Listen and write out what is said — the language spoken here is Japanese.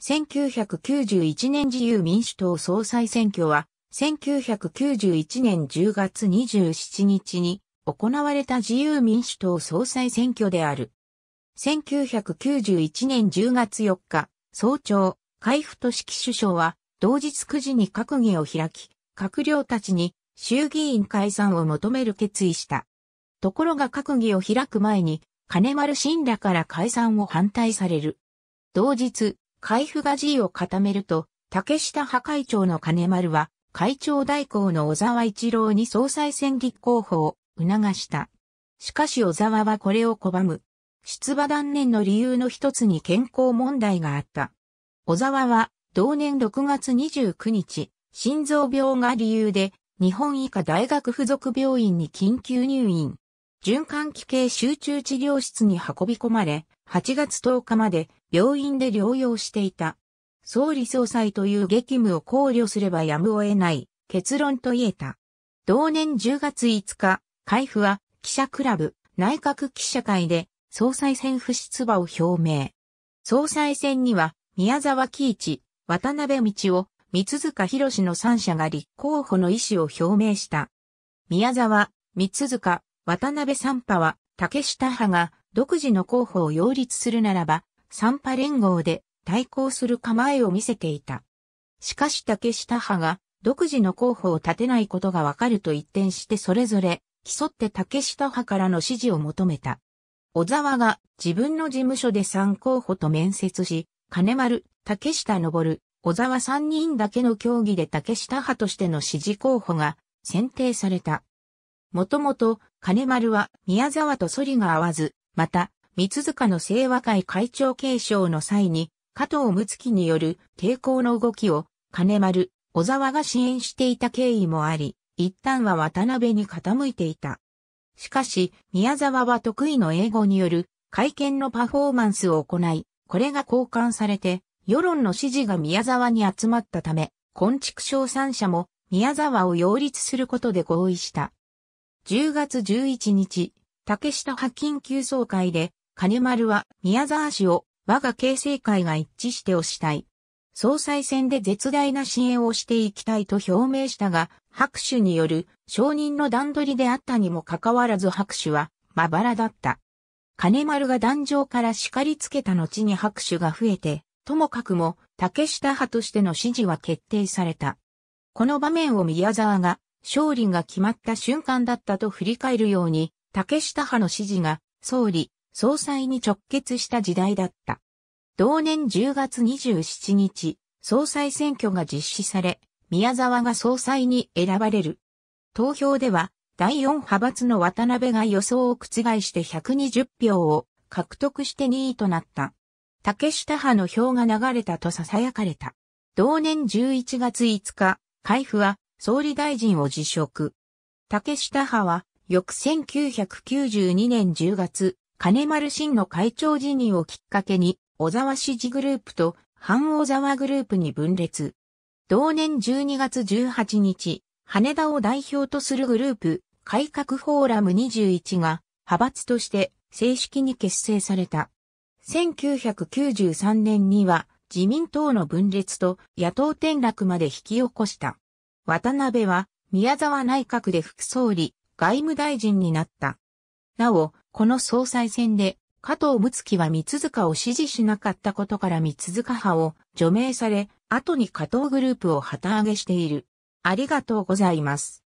1991年自由民主党総裁選挙は、1991年10月27日に行われた自由民主党総裁選挙である。1991年10月4日、早朝、海部俊樹首相は、同日9時に閣議を開き、閣僚たちに衆議院解散を求める決意した。ところが閣議を開く前に、金丸信らから解散を反対される。同日、海部が G を固めると、竹下派会長の金丸は、会長代行の小沢一郎に総裁選立候補を促した。しかし小沢はこれを拒む。出馬断念の理由の一つに健康問題があった。小沢は、同年6月29日、心臓病が理由で、日本医科大学附属病院に緊急入院。循環器系集中治療室に運び込まれ、8月10日まで病院で療養していた。総理総裁という激務を考慮すればやむを得ない結論と言えた。同年10月5日、海部は記者クラブ内閣記者会で総裁選不出馬を表明。総裁選には宮沢喜一、渡辺道夫、三塚博士の3者が立候補の意思を表明した。宮沢、三塚、渡辺三派は竹下派が独自の候補を擁立するならば三派連合で対抗する構えを見せていた。しかし竹下派が独自の候補を立てないことがわかると一転してそれぞれ競って竹下派からの支持を求めた。小沢が自分の事務所で三候補と面接し、金丸、竹下登、小沢三人だけの協議で竹下派としての支持候補が選定された。もともと金丸は宮沢とソリが合わず、また三塚の清和会会長継承の際に、加藤睦月による抵抗の動きを、金丸、小沢が支援していた経緯もあり、一旦は渡辺に傾いていた。しかし、宮沢は得意の英語による会見のパフォーマンスを行い、これが交換されて、世論の支持が宮沢に集まったため、昆畜賞賛者も宮沢を擁立することで合意した。10月11日、竹下派緊急総会で金丸は宮沢氏を我が形成会が一致して推したい。総裁選で絶大な支援をしていきたいと表明したが、拍手による承認の段取りであったにもかかわらず拍手はまばらだった。金丸が壇上から叱りつけた後に拍手が増えて、ともかくも竹下派としての支持は決定された。この場面を宮沢が勝利が決まった瞬間だったと振り返るように、竹下派の支持が総理、総裁に直結した時代だった。同年10月27日、総裁選挙が実施され、宮沢が総裁に選ばれる。投票では、第4派閥の渡辺が予想を覆して120票を獲得して2位となった。竹下派の票が流れたと囁かれた。同年11月5日、海部は総理大臣を辞職。竹下派は、翌1992年10月、金丸真の会長辞任をきっかけに、小沢支持グループと反小沢グループに分裂。同年12月18日、羽田を代表とするグループ、改革フォーラム21が、派閥として正式に結成された。1993年には、自民党の分裂と野党転落まで引き起こした。渡辺は宮沢内閣で副総理、外務大臣になった。なお、この総裁選で、加藤睦月は三塚を支持しなかったことから三塚派を除名され、後に加藤グループを旗揚げしている。ありがとうございます。